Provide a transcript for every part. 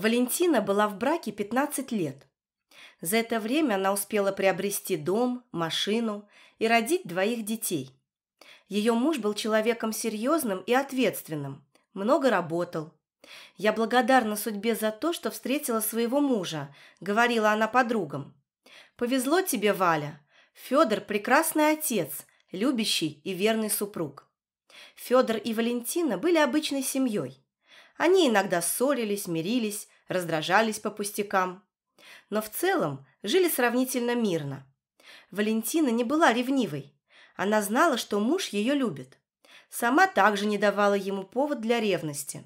Валентина была в браке 15 лет. За это время она успела приобрести дом, машину и родить двоих детей. Ее муж был человеком серьезным и ответственным, много работал. «Я благодарна судьбе за то, что встретила своего мужа», – говорила она подругам. «Повезло тебе, Валя. Федор – прекрасный отец, любящий и верный супруг». Федор и Валентина были обычной семьей. Они иногда ссорились, мирились, раздражались по пустякам. Но в целом жили сравнительно мирно. Валентина не была ревнивой. Она знала, что муж ее любит. Сама также не давала ему повод для ревности.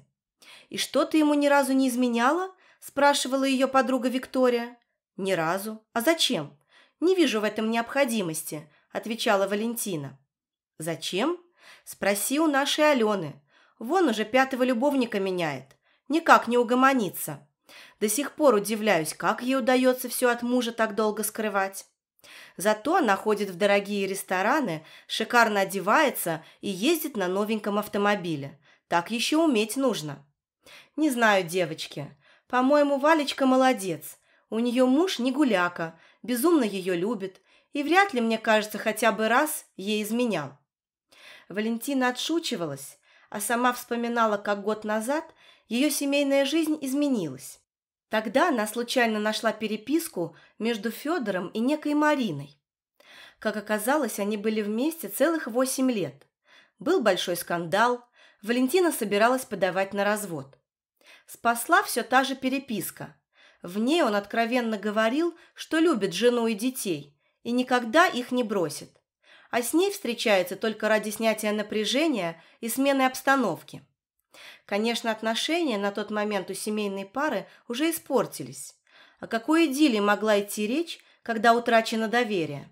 «И что ты ему ни разу не изменяла?» – спрашивала ее подруга Виктория. «Ни разу. А зачем? Не вижу в этом необходимости», – отвечала Валентина. «Зачем? Спроси у нашей Алены. Вон уже пятого любовника меняет. Никак не угомонится. До сих пор удивляюсь, как ей удается все от мужа так долго скрывать. Зато она ходит в дорогие рестораны, шикарно одевается и ездит на новеньком автомобиле. Так еще уметь нужно. Не знаю, девочки. По-моему, Валечка молодец. У нее муж не гуляка, безумно ее любит и вряд ли, мне кажется, хотя бы раз ей изменял. Валентина отшучивалась, а сама вспоминала, как год назад ее семейная жизнь изменилась. Тогда она случайно нашла переписку между Федором и некой Мариной. Как оказалось, они были вместе целых восемь лет. Был большой скандал, Валентина собиралась подавать на развод. Спасла все та же переписка. В ней он откровенно говорил, что любит жену и детей и никогда их не бросит а с ней встречается только ради снятия напряжения и смены обстановки. Конечно, отношения на тот момент у семейной пары уже испортились. О какой идиллии могла идти речь, когда утрачено доверие?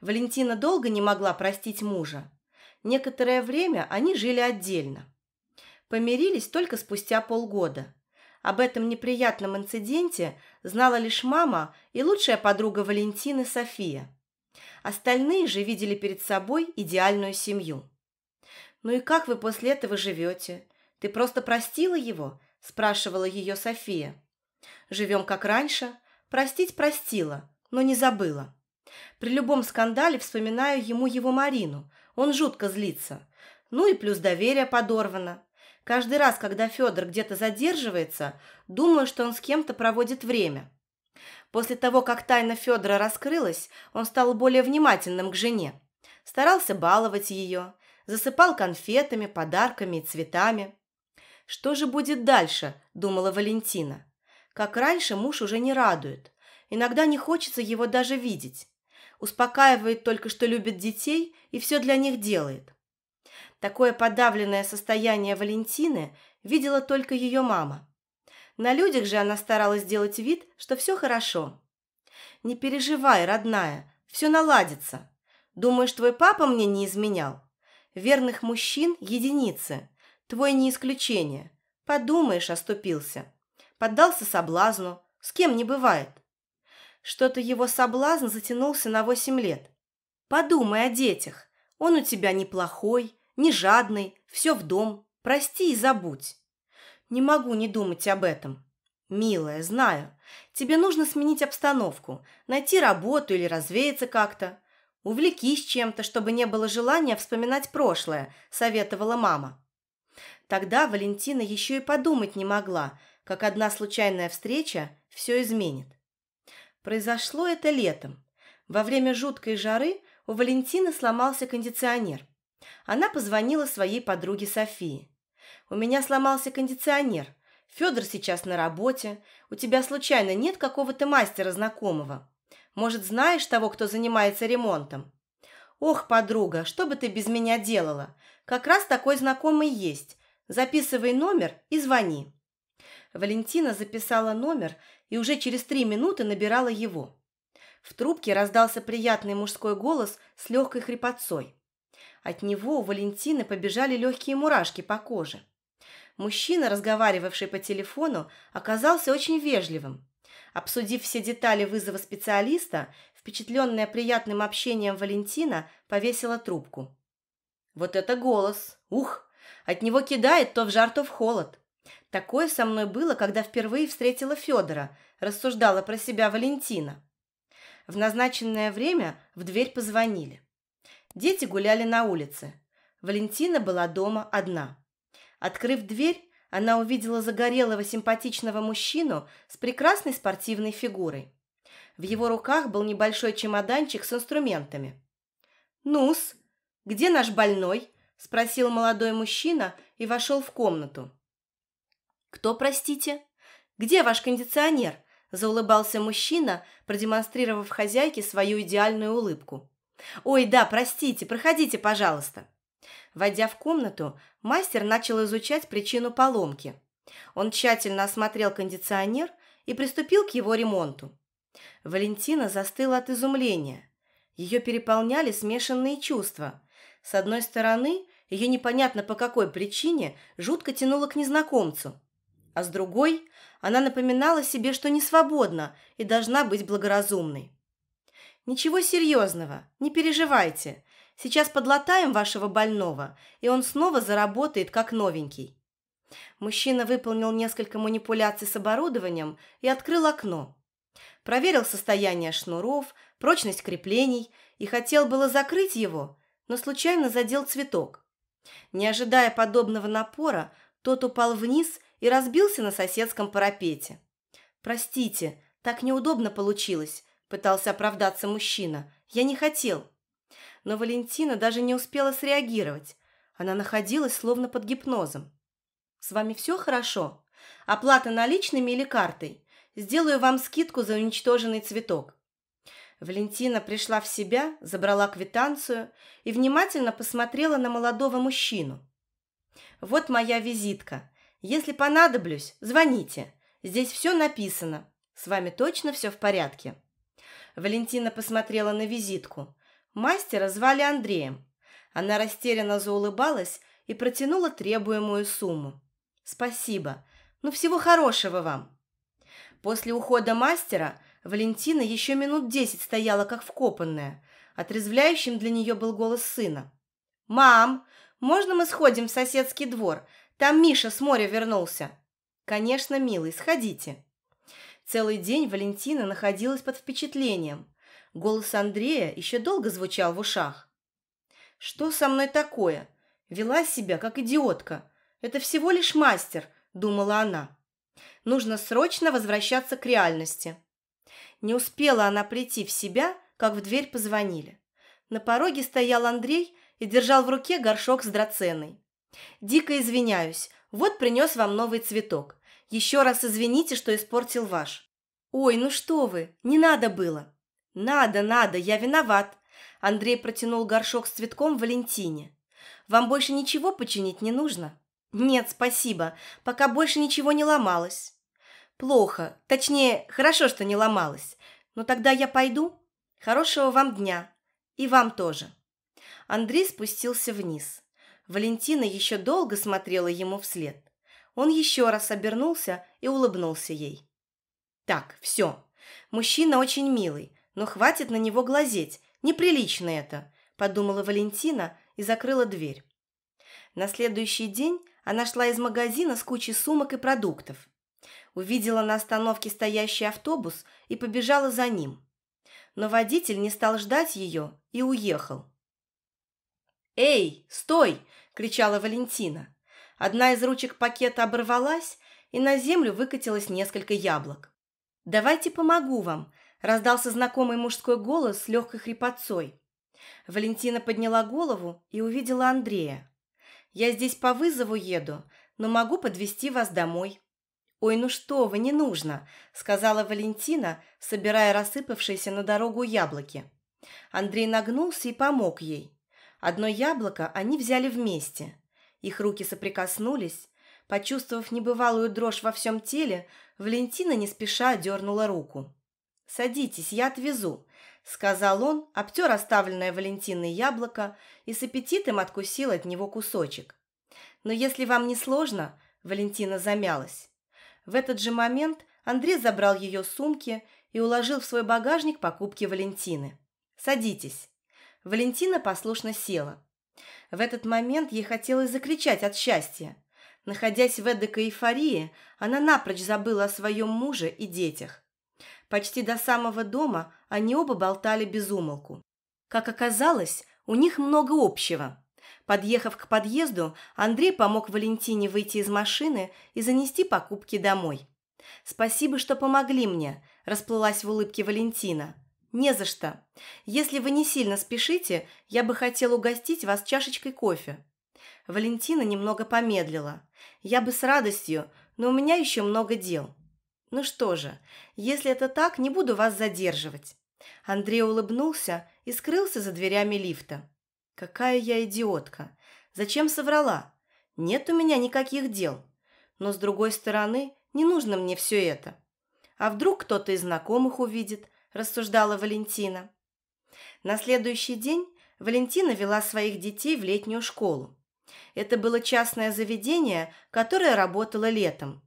Валентина долго не могла простить мужа. Некоторое время они жили отдельно. Помирились только спустя полгода. Об этом неприятном инциденте знала лишь мама и лучшая подруга Валентины София – Остальные же видели перед собой идеальную семью. «Ну и как вы после этого живете? Ты просто простила его?» – спрашивала ее София. «Живем как раньше. Простить простила, но не забыла. При любом скандале вспоминаю ему его Марину. Он жутко злится. Ну и плюс доверие подорвано. Каждый раз, когда Федор где-то задерживается, думаю, что он с кем-то проводит время. После того, как тайна Федора раскрылась, он стал более внимательным к жене. Старался баловать ее, засыпал конфетами, подарками и цветами. «Что же будет дальше?» – думала Валентина. Как раньше муж уже не радует. Иногда не хочется его даже видеть. Успокаивает только, что любит детей и все для них делает. Такое подавленное состояние Валентины видела только ее мама. На людях же она старалась делать вид, что все хорошо. «Не переживай, родная, все наладится. Думаешь, твой папа мне не изменял? Верных мужчин – единицы. Твой не исключение. Подумаешь, оступился. Поддался соблазну. С кем не бывает. Что-то его соблазн затянулся на восемь лет. Подумай о детях. Он у тебя неплохой, не жадный, все в дом. Прости и забудь. Не могу не думать об этом. Милая, знаю. Тебе нужно сменить обстановку, найти работу или развеяться как-то. Увлекись чем-то, чтобы не было желания вспоминать прошлое, советовала мама. Тогда Валентина еще и подумать не могла, как одна случайная встреча все изменит. Произошло это летом. Во время жуткой жары у Валентины сломался кондиционер. Она позвонила своей подруге Софии. У меня сломался кондиционер. Федор сейчас на работе. У тебя случайно нет какого-то мастера знакомого? Может, знаешь того, кто занимается ремонтом?» «Ох, подруга, что бы ты без меня делала? Как раз такой знакомый есть. Записывай номер и звони». Валентина записала номер и уже через три минуты набирала его. В трубке раздался приятный мужской голос с легкой хрипотцой. От него у Валентины побежали легкие мурашки по коже. Мужчина, разговаривавший по телефону, оказался очень вежливым. Обсудив все детали вызова специалиста, впечатленная приятным общением Валентина повесила трубку. «Вот это голос! Ух! От него кидает то в жар, то в холод!» Такое со мной было, когда впервые встретила Федора, рассуждала про себя Валентина. В назначенное время в дверь позвонили. Дети гуляли на улице. Валентина была дома одна. Открыв дверь, она увидела загорелого симпатичного мужчину с прекрасной спортивной фигурой. В его руках был небольшой чемоданчик с инструментами. «Нус, где наш больной?» – спросил молодой мужчина и вошел в комнату. «Кто, простите?» «Где ваш кондиционер?» – заулыбался мужчина, продемонстрировав хозяйке свою идеальную улыбку. «Ой, да, простите, проходите, пожалуйста». Войдя в комнату, мастер начал изучать причину поломки. Он тщательно осмотрел кондиционер и приступил к его ремонту. Валентина застыла от изумления. Ее переполняли смешанные чувства. С одной стороны, ее непонятно по какой причине жутко тянуло к незнакомцу. А с другой, она напоминала себе, что не свободна и должна быть благоразумной. «Ничего серьезного, не переживайте. Сейчас подлатаем вашего больного, и он снова заработает как новенький». Мужчина выполнил несколько манипуляций с оборудованием и открыл окно. Проверил состояние шнуров, прочность креплений и хотел было закрыть его, но случайно задел цветок. Не ожидая подобного напора, тот упал вниз и разбился на соседском парапете. «Простите, так неудобно получилось. Пытался оправдаться мужчина. Я не хотел. Но Валентина даже не успела среагировать. Она находилась словно под гипнозом. С вами все хорошо? Оплата наличными или картой? Сделаю вам скидку за уничтоженный цветок. Валентина пришла в себя, забрала квитанцию и внимательно посмотрела на молодого мужчину. «Вот моя визитка. Если понадоблюсь, звоните. Здесь все написано. С вами точно все в порядке?» Валентина посмотрела на визитку. Мастера звали Андреем. Она растерянно заулыбалась и протянула требуемую сумму. «Спасибо. Ну, всего хорошего вам». После ухода мастера Валентина еще минут десять стояла как вкопанная. Отрезвляющим для нее был голос сына. «Мам, можно мы сходим в соседский двор? Там Миша с моря вернулся». «Конечно, милый, сходите». Целый день Валентина находилась под впечатлением. Голос Андрея еще долго звучал в ушах. «Что со мной такое? Вела себя, как идиотка. Это всего лишь мастер», – думала она. «Нужно срочно возвращаться к реальности». Не успела она прийти в себя, как в дверь позвонили. На пороге стоял Андрей и держал в руке горшок с драценой. «Дико извиняюсь, вот принес вам новый цветок. Еще раз извините, что испортил ваш». «Ой, ну что вы, не надо было». «Надо, надо, я виноват». Андрей протянул горшок с цветком Валентине. «Вам больше ничего починить не нужно?» «Нет, спасибо, пока больше ничего не ломалось». «Плохо, точнее, хорошо, что не ломалось. Но тогда я пойду. Хорошего вам дня. И вам тоже». Андрей спустился вниз. Валентина еще долго смотрела ему вслед. Он еще раз обернулся и улыбнулся ей. «Так, все. Мужчина очень милый, но хватит на него глазеть. Неприлично это», – подумала Валентина и закрыла дверь. На следующий день она шла из магазина с кучей сумок и продуктов. Увидела на остановке стоящий автобус и побежала за ним. Но водитель не стал ждать ее и уехал. «Эй, стой!» – кричала Валентина. Одна из ручек пакета оборвалась, и на землю выкатилось несколько яблок. «Давайте помогу вам», – раздался знакомый мужской голос с легкой хрипотцой. Валентина подняла голову и увидела Андрея. «Я здесь по вызову еду, но могу подвести вас домой». «Ой, ну что вы, не нужно», – сказала Валентина, собирая рассыпавшиеся на дорогу яблоки. Андрей нагнулся и помог ей. Одно яблоко они взяли вместе. Их руки соприкоснулись. Почувствовав небывалую дрожь во всем теле, Валентина не спеша дернула руку. «Садитесь, я отвезу», — сказал он, обтер оставленное Валентиной яблоко и с аппетитом откусил от него кусочек. «Но если вам не сложно», — Валентина замялась. В этот же момент Андрей забрал ее сумки и уложил в свой багажник покупки Валентины. «Садитесь». Валентина послушно села. В этот момент ей хотелось закричать от счастья. Находясь в эдакой эйфории, она напрочь забыла о своем муже и детях. Почти до самого дома они оба болтали без умолку. Как оказалось, у них много общего. Подъехав к подъезду, Андрей помог Валентине выйти из машины и занести покупки домой. «Спасибо, что помогли мне», – расплылась в улыбке Валентина. «Не за что. Если вы не сильно спешите, я бы хотел угостить вас чашечкой кофе». Валентина немного помедлила. «Я бы с радостью, но у меня еще много дел». «Ну что же, если это так, не буду вас задерживать». Андрей улыбнулся и скрылся за дверями лифта. «Какая я идиотка! Зачем соврала? Нет у меня никаких дел. Но, с другой стороны, не нужно мне все это. А вдруг кто-то из знакомых увидит, рассуждала Валентина. На следующий день Валентина вела своих детей в летнюю школу. Это было частное заведение, которое работало летом.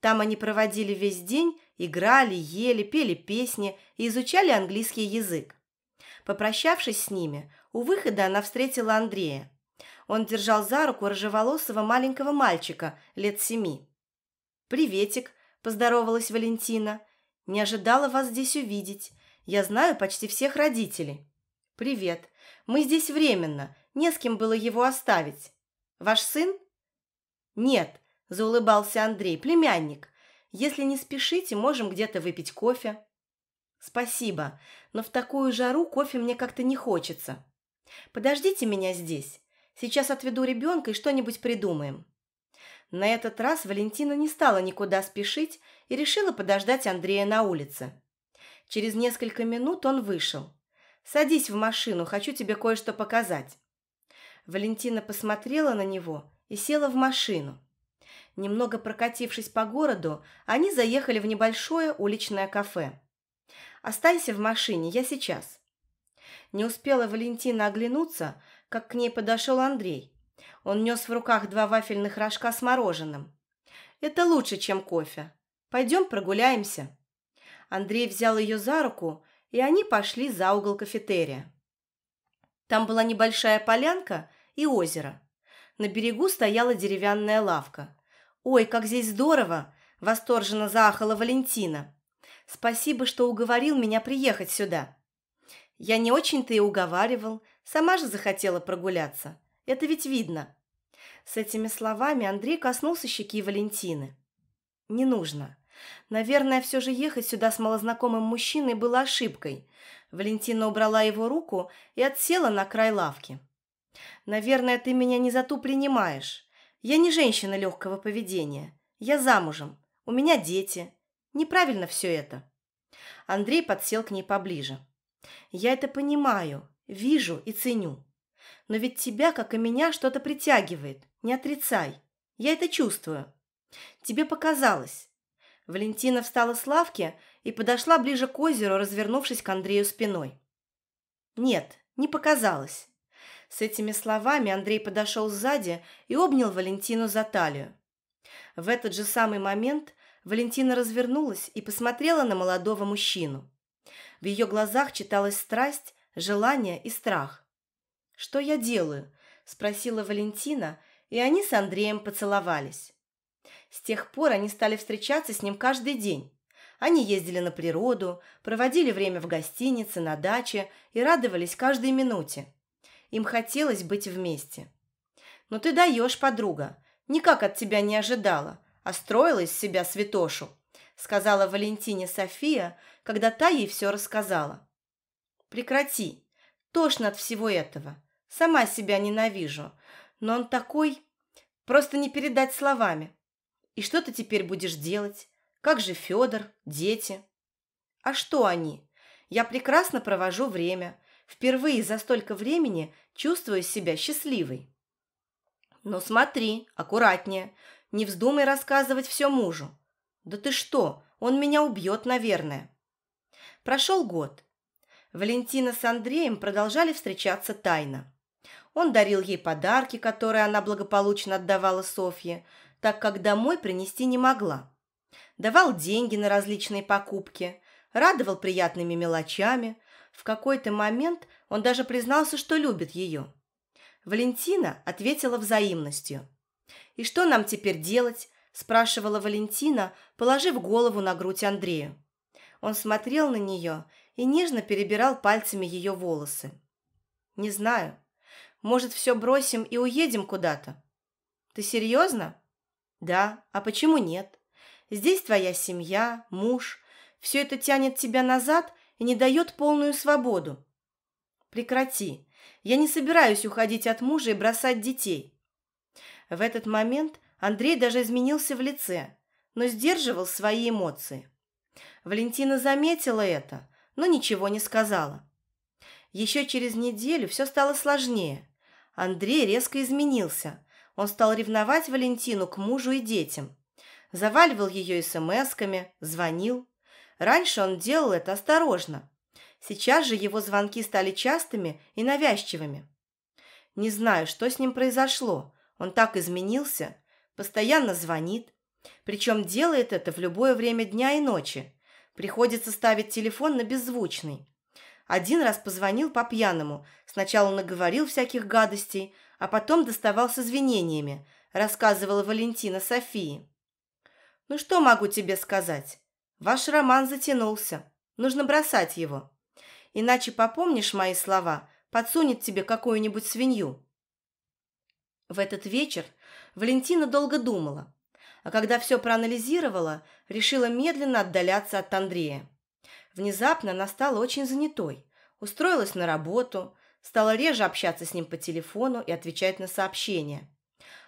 Там они проводили весь день, играли, ели, пели песни и изучали английский язык. Попрощавшись с ними, у выхода она встретила Андрея. Он держал за руку рыжеволосого маленького мальчика лет семи. «Приветик», – поздоровалась Валентина – не ожидала вас здесь увидеть. Я знаю почти всех родителей. Привет. Мы здесь временно. Не с кем было его оставить. Ваш сын? Нет, заулыбался Андрей, племянник. Если не спешите, можем где-то выпить кофе. Спасибо, но в такую жару кофе мне как-то не хочется. Подождите меня здесь. Сейчас отведу ребенка и что-нибудь придумаем. На этот раз Валентина не стала никуда спешить и решила подождать Андрея на улице. Через несколько минут он вышел. «Садись в машину, хочу тебе кое-что показать». Валентина посмотрела на него и села в машину. Немного прокатившись по городу, они заехали в небольшое уличное кафе. «Останься в машине, я сейчас». Не успела Валентина оглянуться, как к ней подошел Андрей – он нес в руках два вафельных рожка с мороженым. «Это лучше, чем кофе. Пойдем прогуляемся». Андрей взял ее за руку, и они пошли за угол кафетерия. Там была небольшая полянка и озеро. На берегу стояла деревянная лавка. «Ой, как здесь здорово!» – восторженно заахала Валентина. «Спасибо, что уговорил меня приехать сюда». «Я не очень-то и уговаривал, сама же захотела прогуляться. Это ведь видно». С этими словами Андрей коснулся щеки Валентины. «Не нужно. Наверное, все же ехать сюда с малознакомым мужчиной было ошибкой». Валентина убрала его руку и отсела на край лавки. «Наверное, ты меня не за ту принимаешь. Я не женщина легкого поведения. Я замужем. У меня дети. Неправильно все это». Андрей подсел к ней поближе. «Я это понимаю, вижу и ценю. Но ведь тебя, как и меня, что-то притягивает. Не отрицай. Я это чувствую. Тебе показалось. Валентина встала с лавки и подошла ближе к озеру, развернувшись к Андрею спиной. Нет, не показалось. С этими словами Андрей подошел сзади и обнял Валентину за талию. В этот же самый момент Валентина развернулась и посмотрела на молодого мужчину. В ее глазах читалась страсть, желание и страх. «Что я делаю?» – спросила Валентина, и они с Андреем поцеловались. С тех пор они стали встречаться с ним каждый день. Они ездили на природу, проводили время в гостинице, на даче и радовались каждой минуте. Им хотелось быть вместе. Но «Ну ты даешь, подруга. Никак от тебя не ожидала, а строила из себя святошу», сказала Валентине София, когда та ей все рассказала. «Прекрати. Тошно от всего этого. Сама себя ненавижу. Но он такой... Просто не передать словами. И что ты теперь будешь делать? Как же Федор, дети? А что они? Я прекрасно провожу время. Впервые за столько времени чувствую себя счастливой. Но ну, смотри, аккуратнее. Не вздумай рассказывать все мужу. Да ты что, он меня убьет, наверное. Прошел год. Валентина с Андреем продолжали встречаться тайно. Он дарил ей подарки, которые она благополучно отдавала Софье, так как домой принести не могла. Давал деньги на различные покупки, радовал приятными мелочами. В какой-то момент он даже признался, что любит ее. Валентина ответила взаимностью. «И что нам теперь делать?» – спрашивала Валентина, положив голову на грудь Андрею. Он смотрел на нее и нежно перебирал пальцами ее волосы. «Не знаю», может, все бросим и уедем куда-то? Ты серьезно? Да, а почему нет? Здесь твоя семья, муж. Все это тянет тебя назад и не дает полную свободу. Прекрати. Я не собираюсь уходить от мужа и бросать детей. В этот момент Андрей даже изменился в лице, но сдерживал свои эмоции. Валентина заметила это, но ничего не сказала. Еще через неделю все стало сложнее. Андрей резко изменился. Он стал ревновать Валентину к мужу и детям. Заваливал ее смс-ками, звонил. Раньше он делал это осторожно. Сейчас же его звонки стали частыми и навязчивыми. Не знаю, что с ним произошло. Он так изменился. Постоянно звонит. Причем делает это в любое время дня и ночи. Приходится ставить телефон на беззвучный. Один раз позвонил по пьяному, сначала наговорил всяких гадостей, а потом доставал с извинениями, рассказывала Валентина Софии. «Ну что могу тебе сказать? Ваш роман затянулся. Нужно бросать его. Иначе попомнишь мои слова, подсунет тебе какую-нибудь свинью». В этот вечер Валентина долго думала, а когда все проанализировала, решила медленно отдаляться от Андрея. Внезапно она стала очень занятой. Устроилась на работу, стала реже общаться с ним по телефону и отвечать на сообщения.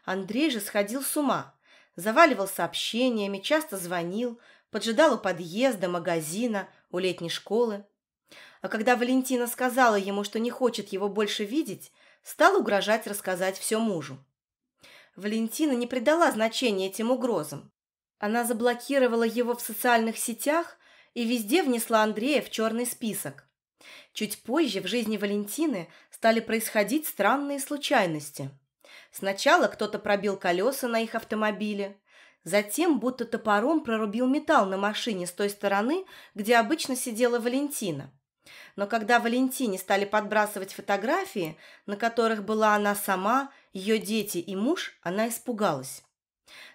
Андрей же сходил с ума. Заваливал сообщениями, часто звонил, поджидал у подъезда, магазина, у летней школы. А когда Валентина сказала ему, что не хочет его больше видеть, стал угрожать рассказать все мужу. Валентина не придала значения этим угрозам. Она заблокировала его в социальных сетях и везде внесла Андрея в черный список. Чуть позже в жизни Валентины стали происходить странные случайности. Сначала кто-то пробил колеса на их автомобиле, затем будто топором прорубил металл на машине с той стороны, где обычно сидела Валентина. Но когда Валентине стали подбрасывать фотографии, на которых была она сама, ее дети и муж, она испугалась.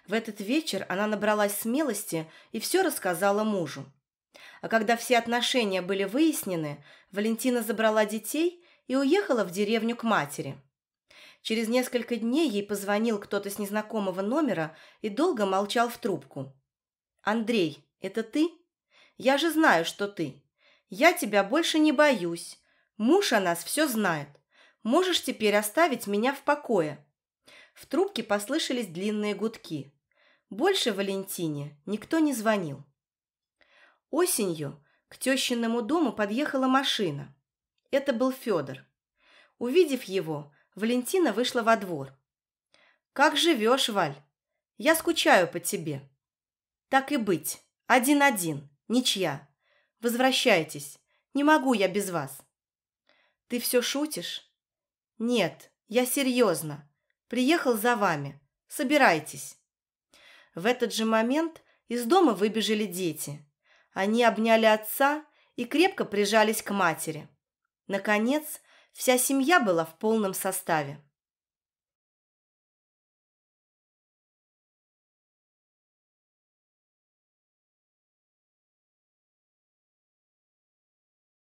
В этот вечер она набралась смелости и все рассказала мужу. А когда все отношения были выяснены, Валентина забрала детей и уехала в деревню к матери. Через несколько дней ей позвонил кто-то с незнакомого номера и долго молчал в трубку. «Андрей, это ты? Я же знаю, что ты. Я тебя больше не боюсь. Муж о нас все знает. Можешь теперь оставить меня в покое». В трубке послышались длинные гудки. Больше Валентине никто не звонил. Осенью к тещиному дому подъехала машина. Это был Федор. Увидев его, Валентина вышла во двор. «Как живешь, Валь? Я скучаю по тебе». «Так и быть. Один-один. Ничья. Возвращайтесь. Не могу я без вас». «Ты все шутишь?» «Нет, я серьезно. Приехал за вами. Собирайтесь». В этот же момент из дома выбежали дети. Они обняли отца и крепко прижались к матери. Наконец, вся семья была в полном составе.